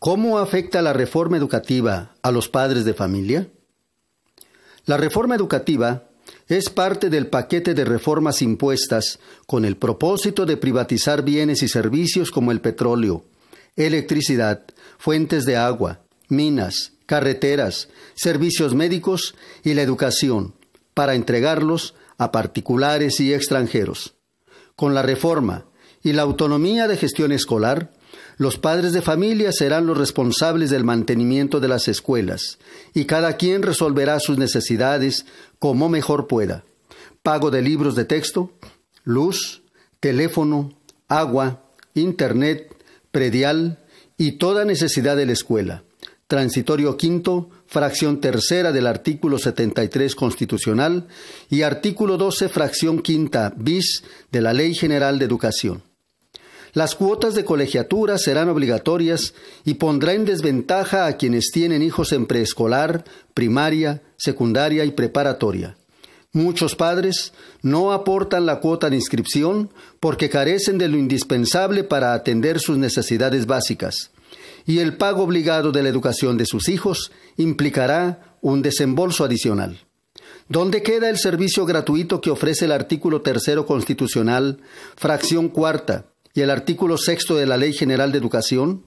¿Cómo afecta la reforma educativa a los padres de familia? La reforma educativa es parte del paquete de reformas impuestas con el propósito de privatizar bienes y servicios como el petróleo, electricidad, fuentes de agua, minas, carreteras, servicios médicos y la educación, para entregarlos a particulares y extranjeros. Con la reforma y la autonomía de gestión escolar, los padres de familia serán los responsables del mantenimiento de las escuelas y cada quien resolverá sus necesidades como mejor pueda. Pago de libros de texto, luz, teléfono, agua, internet, predial y toda necesidad de la escuela. Transitorio quinto, fracción tercera del artículo 73 constitucional y artículo 12, fracción quinta bis de la Ley General de Educación. Las cuotas de colegiatura serán obligatorias y pondrá en desventaja a quienes tienen hijos en preescolar, primaria, secundaria y preparatoria. Muchos padres no aportan la cuota de inscripción porque carecen de lo indispensable para atender sus necesidades básicas, y el pago obligado de la educación de sus hijos implicará un desembolso adicional. ¿Dónde queda el servicio gratuito que ofrece el artículo tercero constitucional, fracción cuarta, y el artículo sexto de la Ley General de Educación,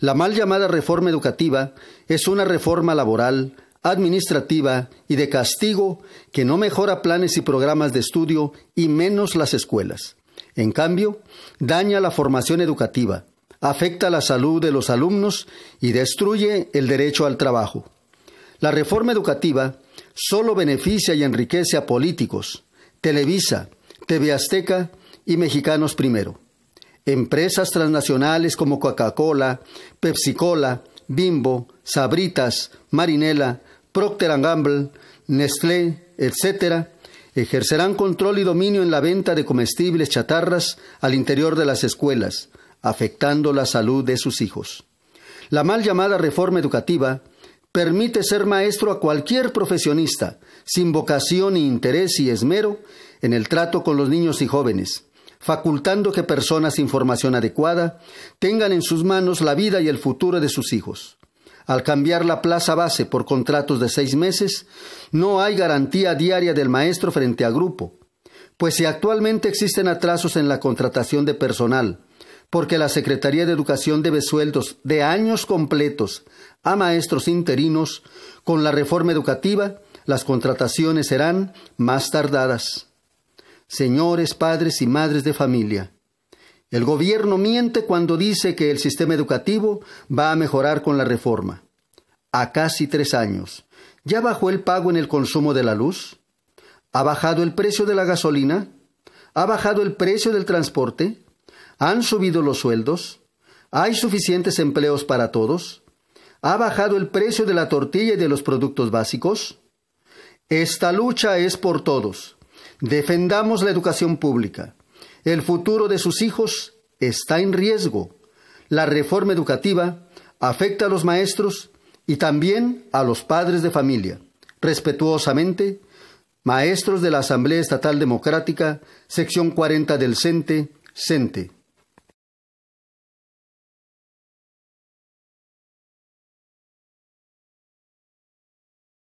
la mal llamada reforma educativa es una reforma laboral, administrativa y de castigo que no mejora planes y programas de estudio y menos las escuelas. En cambio, daña la formación educativa, afecta la salud de los alumnos y destruye el derecho al trabajo. La reforma educativa solo beneficia y enriquece a políticos, Televisa, TV Azteca y Mexicanos Primero. Empresas transnacionales como Coca-Cola, Pepsi-Cola, Bimbo, Sabritas, Marinela, Procter Gamble, Nestlé, etc., ejercerán control y dominio en la venta de comestibles chatarras al interior de las escuelas, afectando la salud de sus hijos. La mal llamada reforma educativa permite ser maestro a cualquier profesionista, sin vocación ni interés y esmero en el trato con los niños y jóvenes, facultando que personas sin formación adecuada tengan en sus manos la vida y el futuro de sus hijos. Al cambiar la plaza base por contratos de seis meses, no hay garantía diaria del maestro frente a grupo, pues si actualmente existen atrasos en la contratación de personal, porque la Secretaría de Educación debe sueldos de años completos a maestros interinos, con la reforma educativa las contrataciones serán más tardadas señores, padres y madres de familia. El gobierno miente cuando dice que el sistema educativo va a mejorar con la reforma. A casi tres años, ¿ya bajó el pago en el consumo de la luz? ¿Ha bajado el precio de la gasolina? ¿Ha bajado el precio del transporte? ¿Han subido los sueldos? ¿Hay suficientes empleos para todos? ¿Ha bajado el precio de la tortilla y de los productos básicos? Esta lucha es por todos. Defendamos la educación pública. El futuro de sus hijos está en riesgo. La reforma educativa afecta a los maestros y también a los padres de familia. Respetuosamente, maestros de la Asamblea Estatal Democrática, sección 40 del CENTE, CENTE.